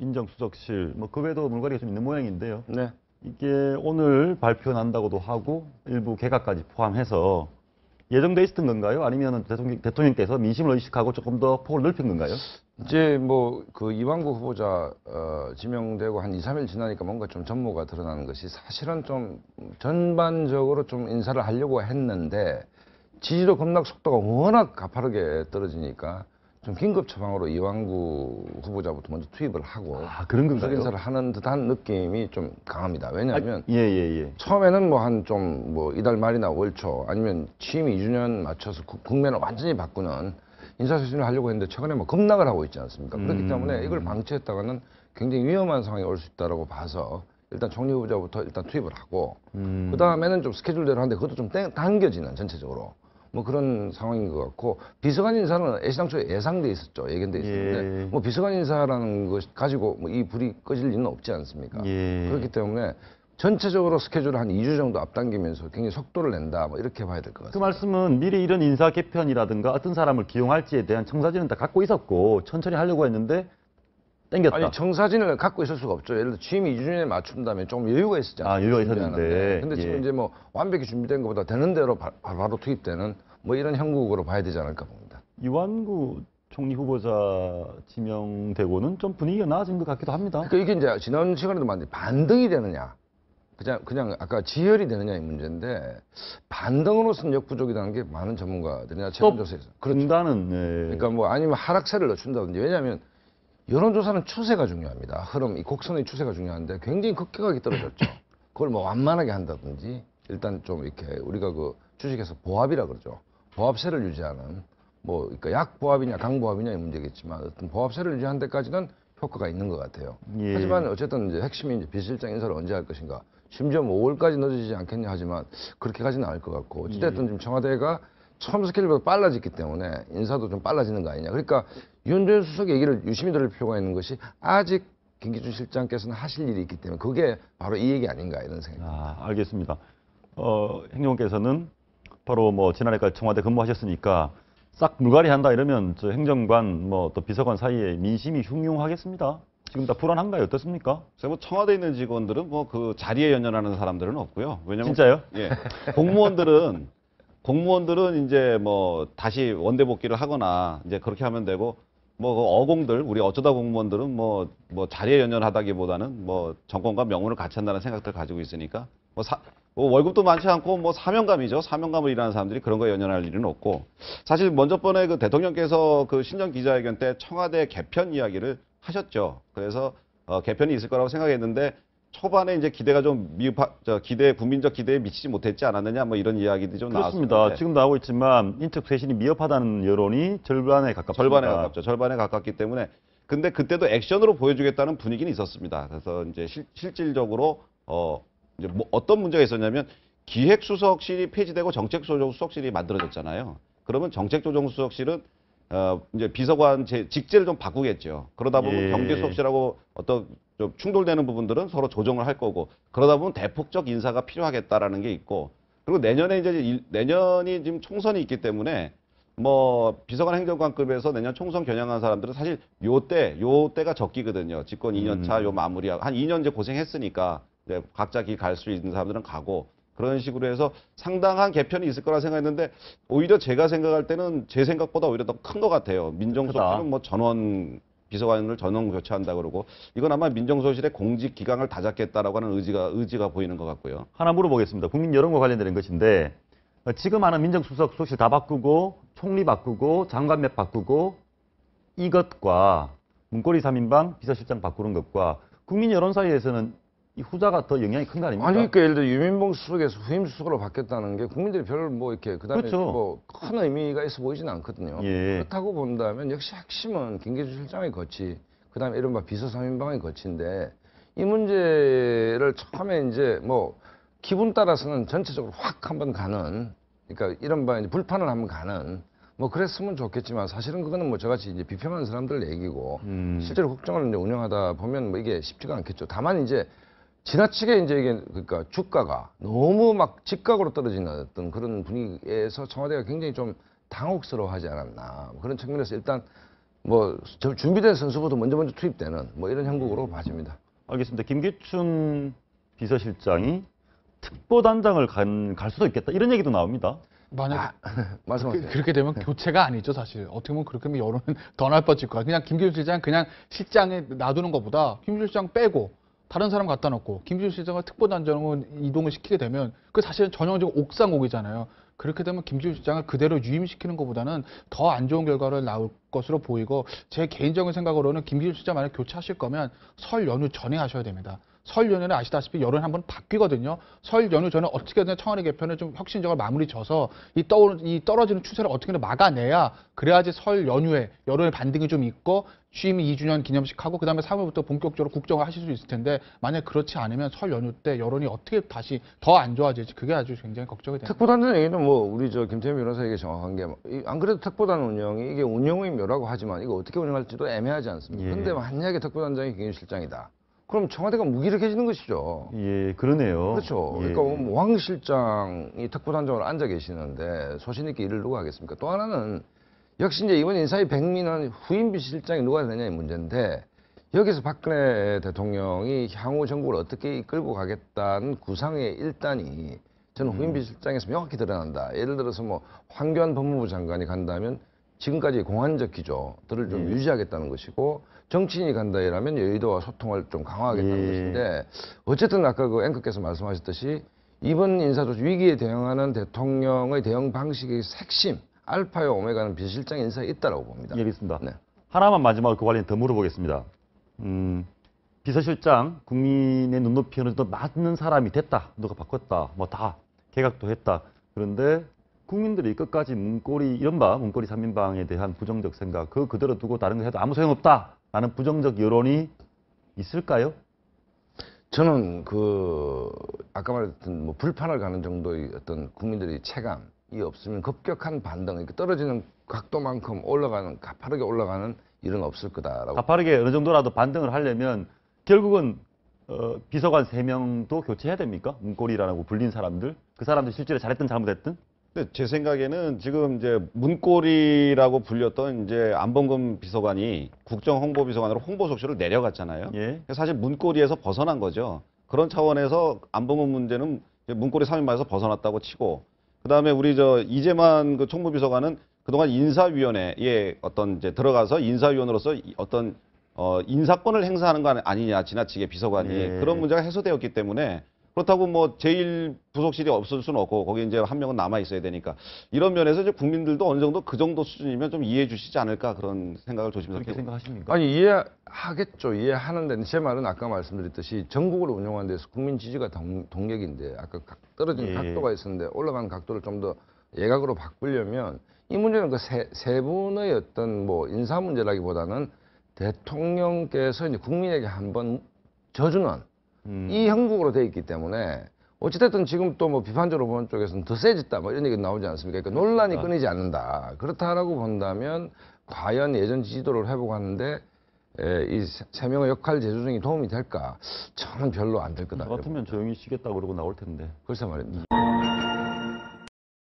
인정수석실 뭐 그 외에도 물갈이가 좀 있는 모양인데요. 네. 이게 오늘 발표 난다고도 하고 일부 개각까지 포함해서 예정돼 있었던 건가요? 아니면 대통령, 대통령께서 민심을 의식하고 조금 더 폭을 넓힌 건가요? 이제 뭐그 이완구 후보자 어, 지명되고 한 2, 3일 지나니까 뭔가 좀 전모가 드러나는 것이 사실은 좀 전반적으로 좀 인사를 하려고 했는데 지지도 급락 속도가 워낙 가파르게 떨어지니까 좀 긴급 처방으로 이왕구 후보자부터 먼저 투입을 하고 아, 그런 건가요? 인사를 하는 듯한 느낌이 좀 강합니다. 왜냐하면 아, 예, 예, 예. 처음에는 뭐 한좀뭐 뭐 이달 말이나 월초 아니면 취임 2주년 맞춰서 국면을 완전히 바꾸는 인사쇄신을 하려고 했는데 최근에 뭐 급락을 하고 있지 않습니까? 그렇기 음... 때문에 이걸 방치했다가는 굉장히 위험한 상황이 올 수 있다라고 봐서 일단 총리 후보자부터 일단 투입을 하고 음... 그 다음에는 좀 스케줄대로 하는데 그것도 좀 당겨지는 전체적으로 뭐 그런 상황인 것 같고 비서관 인사는 애시당초에 예상돼 있었죠. 예견돼 있었는데 예. 뭐 비서관 인사라는 것 가지고 뭐 이 불이 꺼질 리는 없지 않습니까? 예. 그렇기 때문에 전체적으로 스케줄을 한 2주 정도 앞당기면서 굉장히 속도를 낸다 뭐 이렇게 봐야 될 것 같습니다. 그 말씀은 미리 이런 인사 개편이라든가 어떤 사람을 기용할지에 대한 청사진은 다 갖고 있었고 천천히 하려고 했는데 땡겼다. 아니 청사진을 갖고 있을 수가 없죠. 예를 들어 취임 2주년에 맞춘다면 좀 여유가 있었잖아요. 아 여유가 있었는데. 근데 지금 예. 이제 뭐 완벽히 준비된 것보다 되는 대로 바, 로 투입되는 뭐 이런 형국으로 봐야 되지 않을까 봅니다. 이완구 총리 후보자 지명되고는 좀 분위기가 나아진 것 같기도 합니다. 그러니까 이게 이제 지난 시간에도 말했는데 반등이 되느냐, 그냥 그냥 아까 지혈이 되느냐의 문제인데 반등으로 서는역 부족이라는 게 많은 전문가들이나 체권조사에서그렇 다는 네. 그러니까 뭐 아니면 하락세를 낮춘다든지 왜냐하면 여론조사는 추세가 중요합니다. 흐름, 이 곡선의 추세가 중요한데 굉장히 급격하게 떨어졌죠. 그걸 뭐 완만하게 한다든지 일단 좀 이렇게 우리가 그 주식에서 보합이라 그러죠. 보합세를 유지하는 뭐 그러니까 약보합이냐 강보합이냐의 문제겠지만 어떤 보합세를 유지하는 데까지는 효과가 있는 것 같아요. 예. 하지만 어쨌든 이제 핵심이 이제 비실장 인사를 언제 할 것인가. 심지어 5월까지 뭐 늦어지지 않겠냐 하지만 그렇게까지는 않을 것 같고 어찌됐든 예. 지금 청와대가 처음 스케줄보다 빨라졌기 때문에 인사도 좀 빨라지는 거 아니냐. 그러니까 윤재 수석 얘기를 유심히 들을 필요가 있는 것이 아직 김기준 실장께서는 하실 일이 있기 때문에 그게 바로 이 얘기 아닌가 이런 생각입니다. 아, 알겠습니다. 어, 행정께서는 바로 뭐 지난해까지 청와대 근무하셨으니까 싹 물갈이 한다 이러면 저 행정관 뭐 또 비서관 사이에 민심이 흉흉하겠습니다. 지금 다 불안한가요? 어떻습니까? 제가 뭐 청와대 에 있는 직원들은 뭐 그 자리에 연연하는 사람들은 없고요. 왜냐면 진짜요? 예. 공무원들은 공무원들은 이제 뭐 다시 원대 복귀를 하거나 이제 그렇게 하면 되고 뭐그 어공들 우리 어쩌다 공무원들은 뭐뭐 뭐 자리에 연연하다기보다는 뭐 정권과 명운을 같이 한다는 생각들 가지고 있으니까 뭐 사, 뭐 월급도 많지 않고 뭐 사명감이죠. 사명감을 일하는 사람들이 그런 거에 연연할 일은 없고 사실 먼저 번에 그 대통령께서 그신정 기자회견 때 청와대 개편 이야기를 하셨죠. 그래서 어, 개편이 있을 거라고 생각했는데 초반에 이제 기대가 좀 미흡하, 저 기대 국민적 기대에 미치지 못했지 않았느냐 뭐 이런 이야기들이 좀 그렇습니다. 나왔습니다. 네. 지금 나오고 있지만 인적 쇄신이 미흡하다는 여론이 절반에 가깝습 절반에 가깝죠. 절반에 가깝기 때문에 근데 그때도 액션으로 보여주겠다는 분위기는 있었습니다. 그래서 이제 실, 실질적으로 어 이제 뭐 어떤 문제가 있었냐면 기획수석실이 폐지되고 정책조정수석실이 만들어졌잖아요. 그러면 정책조정수석실은 어, 이제 비서관 제 직제를 좀 바꾸겠죠. 그러다 보면 예. 경제수석실하고 어떤 좀 충돌되는 부분들은 서로 조정을 할 거고 그러다 보면 대폭적 인사가 필요하겠다라는 게 있고 그리고 내년에 이제 일, 내년이 지금 총선이 있기 때문에 뭐 비서관 행정관급에서 내년 총선 겨냥한 사람들은 사실 요때요 때가 적기거든요. 집권 2년 차요 음. 마무리하고 한 2년 이제 고생했으니까 이제 각자 길갈수 있는 사람들은 가고 그런 식으로 해서 상당한 개편이 있을 거라 생각했는데 오히려 제가 생각할 때는 제 생각보다 오히려 더 큰 것 같아요. 민정수석은 뭐 전원 비서관을 전원 교체한다 그러고 이건 아마 민정소실의 공직 기강을 다 잡겠다라고 하는 의지가 의지가 보이는 것 같고요. 하나 물어보겠습니다. 국민 여론과 관련된 것인데 지금 하는 민정수석 소실 다 바꾸고 총리 바꾸고 장관 맵 바꾸고 이것과 문고리 3인방 비서실장 바꾸는 것과 국민 여론 사이에서는 이 후자가 더 영향이 큰 거 아닙니까? 아니 그러니까 예를 들어 유민봉 수석에서 후임 수석으로 바뀌었다는 게 국민들이 별뭐 이렇게 그다음에 그렇죠. 뭐큰 의미가 있어 보이지 않거든요. 예. 그렇다고 본다면 역시 핵심은 김기주 실장의 거치, 그다음에 이른바 비서 삼인방의 거치인데 이 문제를 처음에 이제 뭐 기분 따라서는 전체적으로 확 한번 가는 그러니까 이른바 이제 불판을 한번 가는 뭐 그랬으면 좋겠지만 사실은 그거는 뭐 저같이 이제 비평하는 사람들 얘기고 음. 실제로 국정을 이제 운영하다 보면 뭐 이게 쉽지가 않겠죠. 다만 이제 지나치게 이제 이게 그러니까 주가가 너무 막 직각으로 떨어지는 어떤 그런 분위기에서 청와대가 굉장히 좀 당혹스러워하지 않았나 뭐 그런 측면에서 일단 뭐 준비된 선수부터 먼저 먼저 투입되는 뭐 이런 형국으로 봐집니다. 알겠습니다. 김기춘 비서실장이 특보단장을 간, 갈 수도 있겠다 이런 얘기도 나옵니다. 만약 아, 말씀하세요. 그, 렇게 되면 교체가 아니죠 사실. 어떻게 보면 그렇게 되면 여론은 더 나빠질 거야. 그냥 김기춘 실장 그냥 실장에 놔두는 것보다 김기춘 실장 빼고 다른 사람 갖다 놓고 김기춘 실장과 특보단장은 이동을 시키게 되면 그 사실은 전형적인 옥상옥이잖아요. 그렇게 되면 김지우 실장을 그대로 유임시키는 것보다는 더 안 좋은 결과를 나올 것으로 보이고 제 개인적인 생각으로는 김기춘 실장 만약 교체하실 거면 설 연휴 전에 하셔야 됩니다. 설 연휴는 아시다시피 여론 한번 바뀌거든요. 설 연휴 전에 어떻게든 청와대 개편을 좀 혁신적으로 마무리 져서 이, 이 떨어지는 추세를 어떻게든 막아내야 그래야지 설 연휴에 여론의 반등이 좀 있고 취임 2주년 기념식하고 그다음에 3월부터 본격적으로 국정을 하실 수 있을 텐데 만약 그렇지 않으면 설 연휴 때 여론이 어떻게 다시 더 안 좋아질지 그게 아주 굉장히 걱정이 됩니다. 특보단은 얘기는 뭐 우리 저 김태현 변호사에게 정확한 게안 뭐 그래도 특보단 운영이 이게 운영의 묘라고 하지만 이거 어떻게 운영할지도 애매하지 않습니다 예. 근데 만약에 특보단장이 경실장이다 그럼 청와대가 무기력해지는 것이죠. 예, 그러네요. 그렇죠. 예. 그러니까 왕 실장이 특보단장으로 앉아 계시는데 소신 있게 일을 누가 하겠습니까? 또 하나는 역시 이제 이번 인사위 백미는 후임 비실장이 누가 되냐의 문제인데 여기서 박근혜 대통령이 향후 정부를 어떻게 이끌고 가겠다는 구상의 일단이 저는 후임 비실장에서 음. 명확히 드러난다. 예를 들어서 뭐 황교안 법무부 장관이 간다면 지금까지 공안적 기조들을 좀 네. 유지하겠다는 것이고 정치인이 간다이라면 여의도와 소통을 좀 강화하겠다는 예. 것인데 어쨌든 아까 그 앵커께서 말씀하셨듯이 이번 인사조치 위기에 대응하는 대통령의 대응 방식의 핵심 알파요 오메가는 비실장 인사에 있다라고 봅니다. 예, 알겠습니다. 네. 하나만 마지막으로 그 관련 더 물어보겠습니다. 음, 비서실장 국민의 눈높이 어느 정도 맞는 사람이 됐다, 누가 바꿨다, 뭐다 개각도 했다. 그런데 국민들이 끝까지 문고리 이른바 문고리 3인방에 대한 부정적 생각 그 그대로 두고 다른 거 해도 아무 소용없다라는 부정적 여론이 있을까요? 저는 그 아까 말했던 뭐 불판을 가는 정도의 어떤 국민들의 체감이 없으면 급격한 반등, 그러니 떨어지는 각도만큼 올라가는 가파르게 올라가는 일은 없을 거다라고. 가파르게 어느 정도라도 반등을 하려면 결국은 어, 비서관 3명도 교체해야 됩니까? 문고리라고 불린 사람들. 그 사람들 실제로 잘했든 잘못했든? 근데 제 생각에는 지금 이제 문고리라고 불렸던 이제 안봉근 비서관이 국정홍보비서관으로 홍보속실을 내려갔잖아요. 예. 사실 문고리에서 벗어난 거죠. 그런 차원에서 안봉근 문제는 문고리 3인방에서 벗어났다고 치고 그다음에 우리 저 이재만 그 총무비서관은 그동안 인사위원회에 어떤 이제 들어가서 인사위원으로서 어떤 어 인사권을 행사하는 거 아니냐 지나치게 비서관이 예. 그런 문제가 해소되었기 때문에 그렇다고 뭐 제일 부속실이 없을 수는 없고 거기 이제 한 명은 남아 있어야 되니까 이런 면에서 이제 국민들도 어느 정도 그 정도 수준이면 좀 이해해 주시지 않을까 그런 생각을 조심스럽게 생각하십니까? 아니 이해하겠죠. 이해하는데 제 말은 아까 말씀드렸듯이 전국을 운영하는 데서 국민 지지가 동, 력인데 아까 떨어진 예, 예. 각도가 있었는데 올라간 각도를 좀 더 예각으로 바꾸려면 이 문제는 그세 세 분의 어떤 뭐 인사 문제라기보다는 대통령께서 이제 국민에게 한번 저주는 음. 이 형국으로 돼 있기 때문에 어찌됐든 지금 또뭐 비판적으로 보는 쪽에서는 더 세졌다 뭐 이런 얘기 나오지 않습니까? 그러니까 음, 논란이 그렇죠. 끊이지 않는다. 그렇다라고 본다면 과연 예전 지지도를 회복하는데 이 세 명의 역할 재조정이 도움이 될까? 저는 별로 안될 것 같아요. 같으면 조용히 쉬겠다 그러고 나올 텐데. 글쎄 말입니다.